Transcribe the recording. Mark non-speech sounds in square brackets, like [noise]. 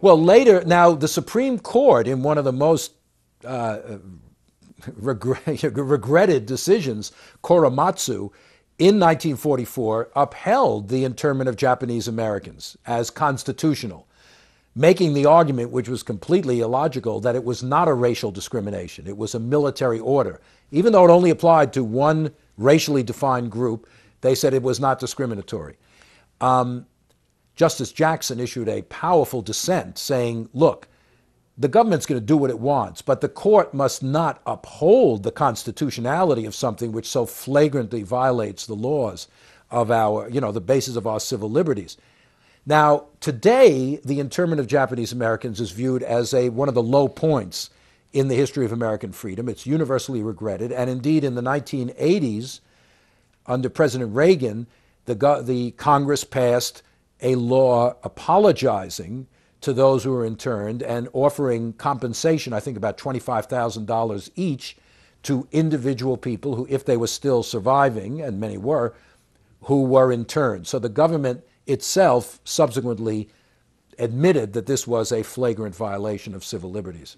Well, later, now the Supreme Court, in one of the most uh, [laughs] [laughs] regretted decisions, Korematsu, in 1944, upheld the internment of Japanese Americans as constitutional, making the argument, which was completely illogical, that it was not a racial discrimination, it was a military order. Even though it only applied to one racially defined group, they said it was not discriminatory. Um, Justice Jackson issued a powerful dissent saying, look, the government's going to do what it wants, but the court must not uphold the constitutionality of something which so flagrantly violates the laws of our, you know, the basis of our civil liberties. Now, today, the internment of Japanese Americans is viewed as a, one of the low points in the history of American freedom. It's universally regretted. And indeed, in the 1980s, under President Reagan, the, the Congress passed a law apologizing to those who were interned and offering compensation, I think about $25,000 each, to individual people who, if they were still surviving, and many were, who were interned. So the government itself subsequently admitted that this was a flagrant violation of civil liberties.